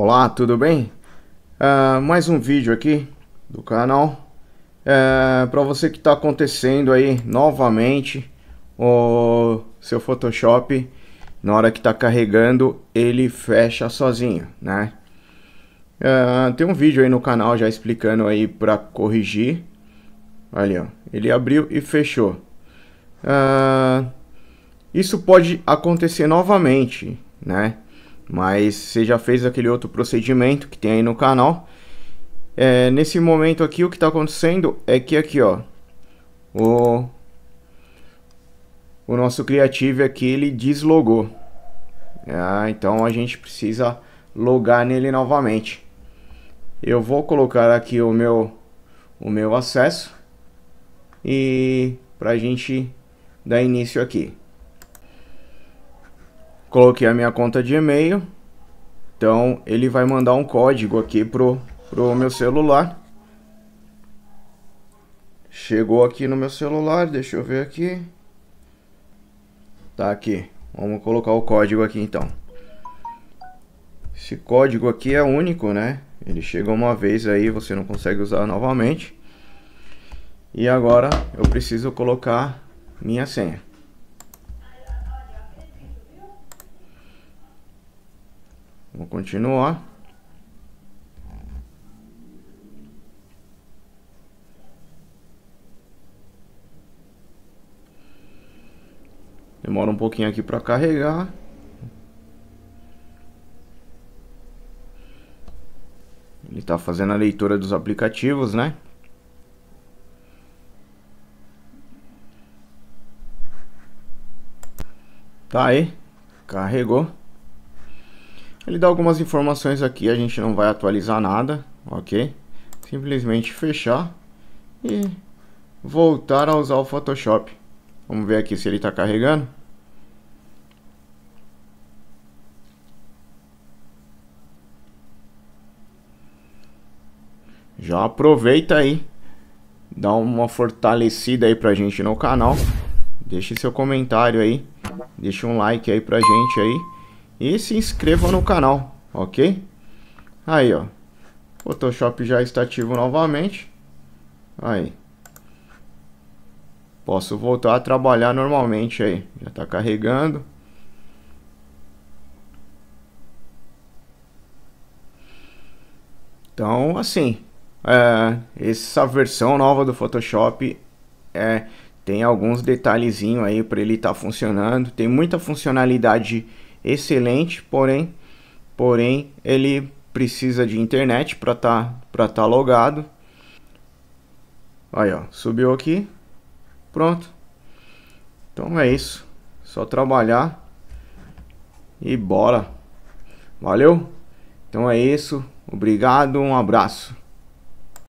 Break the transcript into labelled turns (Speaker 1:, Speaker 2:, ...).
Speaker 1: Olá, tudo bem? Uh, mais um vídeo aqui do canal uh, é, para você que está acontecendo aí novamente o seu Photoshop na hora que está carregando ele fecha sozinho, né? Uh, tem um vídeo aí no canal já explicando aí para corrigir. Ali ó, ele abriu e fechou. Ah, isso pode acontecer novamente, né? Mas você já fez aquele outro procedimento que tem aí no canal. É, nesse momento aqui, o que está acontecendo é que aqui, ó, o, o nosso Creative aqui, ele deslogou. Ah, então a gente precisa logar nele novamente. Eu vou colocar aqui o meu, o meu acesso e para a gente dar início aqui. Coloquei a minha conta de e-mail. Então ele vai mandar um código aqui pro, pro meu celular. Chegou aqui no meu celular, deixa eu ver aqui. Tá aqui. Vamos colocar o código aqui então. Esse código aqui é único, né? Ele chega uma vez aí, você não consegue usar novamente. E agora eu preciso colocar minha senha. Vamos continuar. Demora um pouquinho aqui para carregar. Ele está fazendo a leitura dos aplicativos, né? Tá aí. Carregou. Ele dá algumas informações aqui, a gente não vai atualizar nada, ok? Simplesmente fechar e voltar a usar o Photoshop. Vamos ver aqui se ele está carregando. Já aproveita aí, dá uma fortalecida aí pra gente no canal. Deixe seu comentário aí, deixa um like aí pra gente aí e se inscreva no canal, ok? Aí, ó. Photoshop já está ativo novamente. Aí. Posso voltar a trabalhar normalmente aí. Já está carregando. Então, assim, é, essa versão nova do Photoshop é, tem alguns detalhezinhos aí para ele estar tá funcionando. Tem muita funcionalidade excelente, porém, porém ele precisa de internet para estar tá, tá logado. Aí, ó, subiu aqui. Pronto. Então é isso. Só trabalhar e bora. Valeu? Então é isso. Obrigado, um abraço.